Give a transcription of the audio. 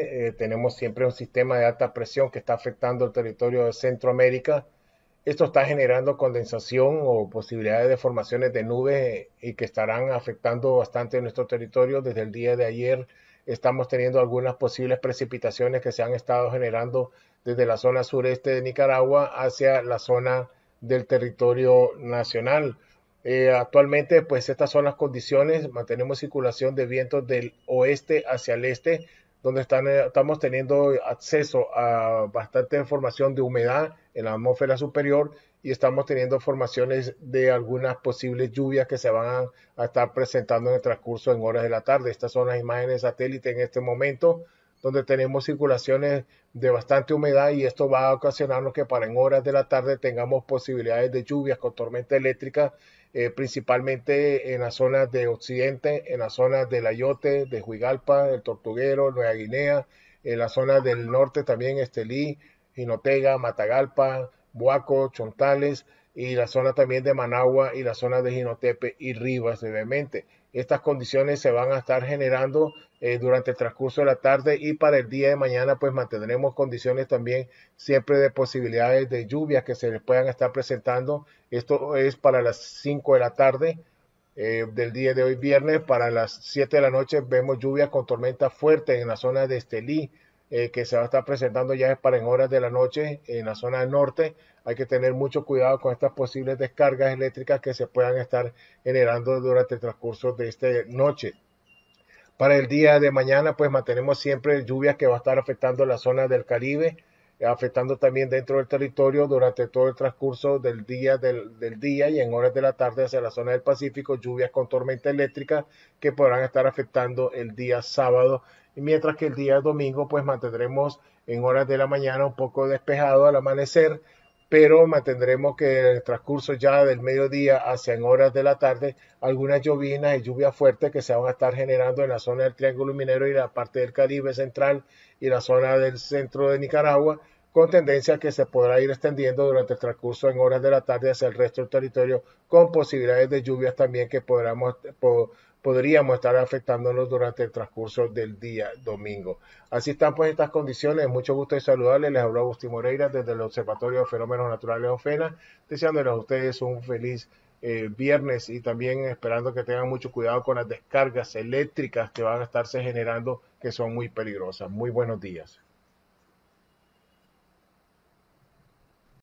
Eh, tenemos siempre un sistema de alta presión que está afectando el territorio de Centroamérica. Esto está generando condensación o posibilidades de formaciones de nubes eh, y que estarán afectando bastante nuestro territorio. Desde el día de ayer estamos teniendo algunas posibles precipitaciones que se han estado generando desde la zona sureste de Nicaragua hacia la zona del territorio nacional. Eh, actualmente, pues estas son las condiciones. Mantenemos circulación de vientos del oeste hacia el este, donde eh, estamos teniendo acceso a bastante información de humedad en la atmósfera superior y estamos teniendo formaciones de algunas posibles lluvias que se van a, estar presentando en el transcurso en horas de la tarde. Estas son las imágenes satélite en este momento, donde tenemos circulaciones de bastante humedad y esto va a ocasionarnos que para en horas de la tarde tengamos posibilidades de lluvias con tormenta eléctrica eh, principalmente en las zonas de Occidente, en las zonas del Ayote, de Juigalpa, el Tortuguero, Nueva Guinea, en las zonas del norte también Estelí, Jinotega, Matagalpa, Buaco, Chontales, y la zona también de Managua y la zona de Jinotepe y Rivas levemente. Estas condiciones se van a estar generando eh, durante el transcurso de la tarde y para el día de mañana pues mantendremos condiciones también siempre de posibilidades de lluvias que se les puedan estar presentando. Esto es para las 5 de la tarde eh, del día de hoy viernes. Para las 7 de la noche vemos lluvia con tormenta fuerte en la zona de Estelí, eh, que se va a estar presentando ya para en horas de la noche en la zona del norte. Hay que tener mucho cuidado con estas posibles descargas eléctricas que se puedan estar generando durante el transcurso de esta noche. Para el día de mañana, pues mantenemos siempre lluvias que va a estar afectando la zona del Caribe afectando también dentro del territorio durante todo el transcurso del día, del, día y en horas de la tarde hacia la zona del Pacífico, lluvias con tormenta eléctrica que podrán estar afectando el día sábado, mientras que el día domingo pues mantendremos en horas de la mañana un poco despejado al amanecer, pero mantendremos que en el transcurso ya del mediodía hacia en horas de la tarde algunas llovinas y lluvias fuertes que se van a estar generando en la zona del Triángulo Minero y la parte del Caribe Central y la zona del centro de Nicaragua con tendencia que se podrá ir extendiendo durante el transcurso en horas de la tarde hacia el resto del territorio, con posibilidades de lluvias también que podríamos estar afectándonos durante el transcurso del día domingo. Así están pues estas condiciones, mucho gusto y saludable. les hablo Agustín Moreira desde el Observatorio de Fenómenos Naturales OFENA, deseándoles a ustedes un feliz eh, viernes y también esperando que tengan mucho cuidado con las descargas eléctricas que van a estarse generando, que son muy peligrosas. Muy buenos días.